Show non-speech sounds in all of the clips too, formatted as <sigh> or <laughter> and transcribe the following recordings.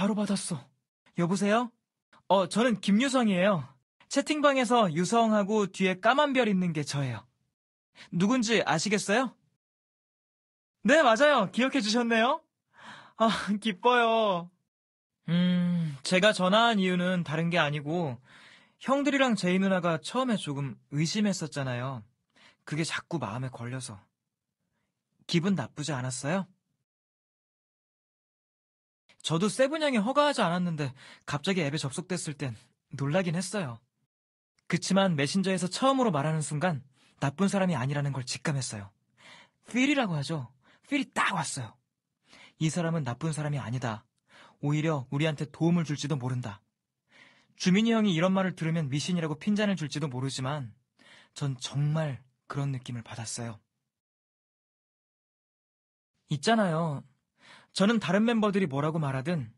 바로 받았어. 여보세요? 어, 저는 김유성이에요. 채팅방에서 유성하고 뒤에 까만 별 있는 게 저예요. 누군지 아시겠어요? 네, 맞아요. 기억해 주셨네요. 아, <laughs> 기뻐요. 음, 제가 전화한 이유는 다른 게 아니고, 형들이랑 제이 누나가 처음에 조금 의심했었잖아요. 그게 자꾸 마음에 걸려서. 기분 나쁘지 않았어요? 저도 세븐 양이 허가하지 않았는데 갑자기 앱에 접속됐을 땐 놀라긴 했어요. 그치만 메신저에서 처음으로 말하는 순간 나쁜 사람이 아니라는 걸 직감했어요. 필이라고 하죠. 필이 딱 왔어요. 이 사람은 나쁜 사람이 아니다. 오히려 우리한테 도움을 줄지도 모른다. 주민이 형이 이런 말을 들으면 미신이라고 핀잔을 줄지도 모르지만 전 정말 그런 느낌을 받았어요. 있잖아요. 저는 다른 멤버들이 뭐라고 말하든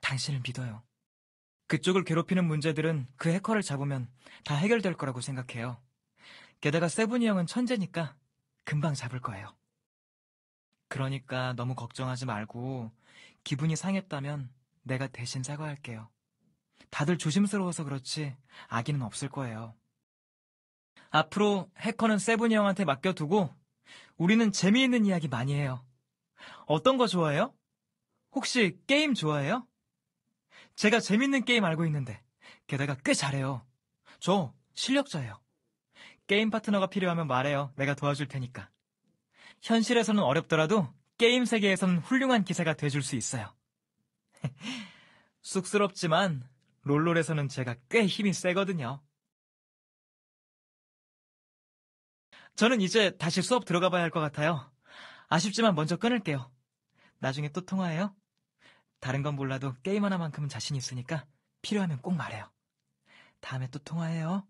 당신을 믿어요. 그쪽을 괴롭히는 문제들은 그 해커를 잡으면 다 해결될 거라고 생각해요. 게다가 세븐이 형은 천재니까 금방 잡을 거예요. 그러니까 너무 걱정하지 말고 기분이 상했다면 내가 대신 사과할게요. 다들 조심스러워서 그렇지 아기는 없을 거예요. 앞으로 해커는 세븐이 형한테 맡겨두고 우리는 재미있는 이야기 많이 해요. 어떤 거 좋아해요? 혹시 게임 좋아해요? 제가 재밌는 게임 알고 있는데, 게다가 꽤 잘해요. 저 실력자예요. 게임 파트너가 필요하면 말해요. 내가 도와줄 테니까. 현실에서는 어렵더라도 게임 세계에서는 훌륭한 기사가 돼줄 수 있어요. <laughs> 쑥스럽지만 롤롤에서는 제가 꽤 힘이 세거든요. 저는 이제 다시 수업 들어가 봐야 할 것 같아요. 아쉽지만 먼저 끊을게요. 나중에 또 통화해요. 다른 건 몰라도 게임 하나만큼은 자신 있으니까 필요하면 꼭 말해요. 다음에 또 통화해요.